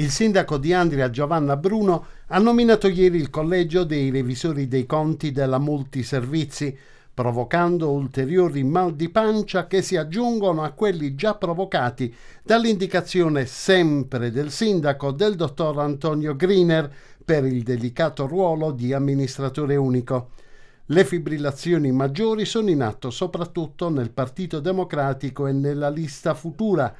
Il sindaco di Andria Giovanna Bruno ha nominato ieri il collegio dei revisori dei conti della Multiservizi, provocando ulteriori mal di pancia che si aggiungono a quelli già provocati dall'indicazione sempre del sindaco del dottor Antonio Greener per il delicato ruolo di amministratore unico. Le fibrillazioni maggiori sono in atto soprattutto nel Partito Democratico e nella lista futura,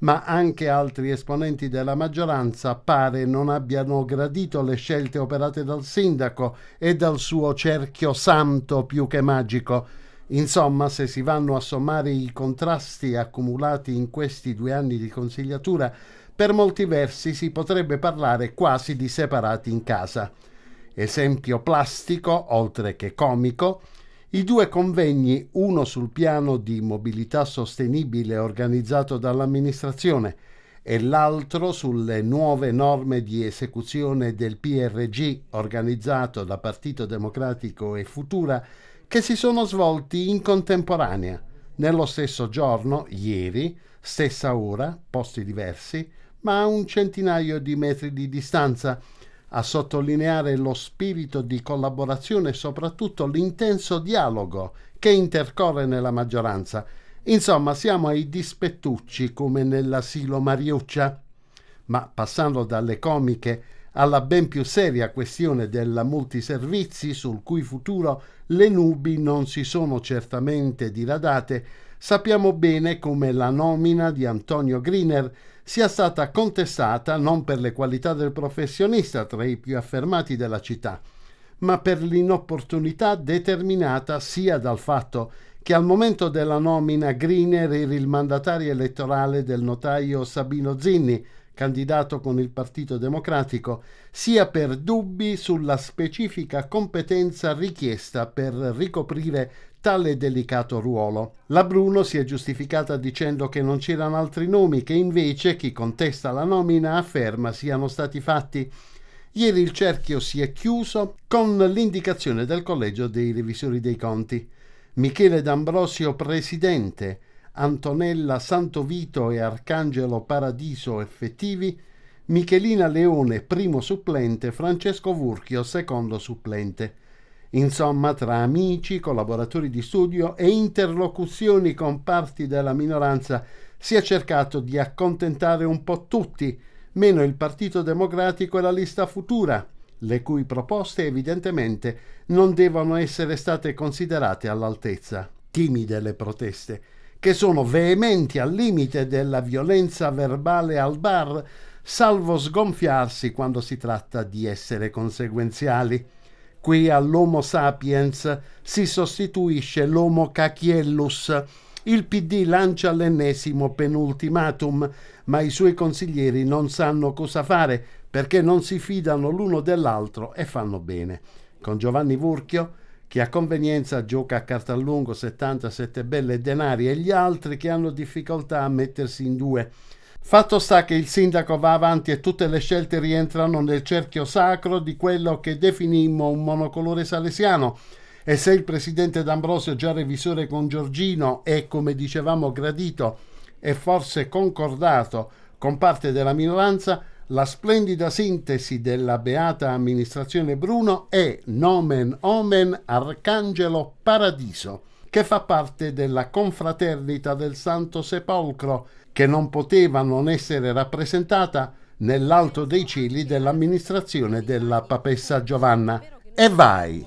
ma anche altri esponenti della maggioranza pare non abbiano gradito le scelte operate dal sindaco e dal suo cerchio santo più che magico. Insomma, se si vanno a sommare i contrasti accumulati in questi due anni di consigliatura, per molti versi si potrebbe parlare quasi di separati in casa. Esempio plastico, oltre che comico, i due convegni, uno sul piano di mobilità sostenibile organizzato dall'amministrazione e l'altro sulle nuove norme di esecuzione del PRG organizzato da Partito Democratico e Futura, che si sono svolti in contemporanea, nello stesso giorno, ieri, stessa ora, posti diversi, ma a un centinaio di metri di distanza, a sottolineare lo spirito di collaborazione e soprattutto l'intenso dialogo che intercorre nella maggioranza. Insomma, siamo ai dispettucci come nell'asilo Mariuccia. Ma passando dalle comiche alla ben più seria questione della multiservizi sul cui futuro le nubi non si sono certamente diradate, sappiamo bene come la nomina di Antonio Greener sia stata contestata non per le qualità del professionista tra i più affermati della città, ma per l'inopportunità determinata sia dal fatto che al momento della nomina Greener era il mandatario elettorale del notaio Sabino Zinni, candidato con il Partito Democratico, sia per dubbi sulla specifica competenza richiesta per ricoprire tale delicato ruolo. La Bruno si è giustificata dicendo che non c'erano altri nomi che invece chi contesta la nomina afferma siano stati fatti. Ieri il cerchio si è chiuso con l'indicazione del Collegio dei Revisori dei Conti. Michele D'Ambrosio, presidente, Antonella Santovito e Arcangelo Paradiso effettivi, Michelina Leone primo supplente, Francesco Vurchio secondo supplente. Insomma, tra amici, collaboratori di studio e interlocuzioni con parti della minoranza si è cercato di accontentare un po' tutti, meno il Partito Democratico e la lista futura, le cui proposte evidentemente non devono essere state considerate all'altezza. Timide le proteste che sono veementi al limite della violenza verbale al bar, salvo sgonfiarsi quando si tratta di essere conseguenziali. Qui all'Homo sapiens si sostituisce l'Homo cachiellus. Il PD lancia l'ennesimo penultimatum, ma i suoi consiglieri non sanno cosa fare perché non si fidano l'uno dell'altro e fanno bene. Con Giovanni Vurchio chi a convenienza gioca a carta cartallungo 77 belle denari e gli altri che hanno difficoltà a mettersi in due. Fatto sta che il sindaco va avanti e tutte le scelte rientrano nel cerchio sacro di quello che definimmo un monocolore salesiano. E se il presidente D'Ambrosio, già revisore con Giorgino, è come dicevamo gradito e forse concordato con parte della minoranza, la splendida sintesi della beata amministrazione Bruno è Nomen Omen Arcangelo Paradiso, che fa parte della confraternita del Santo Sepolcro, che non poteva non essere rappresentata nell'alto dei cieli dell'amministrazione della papessa Giovanna. E vai!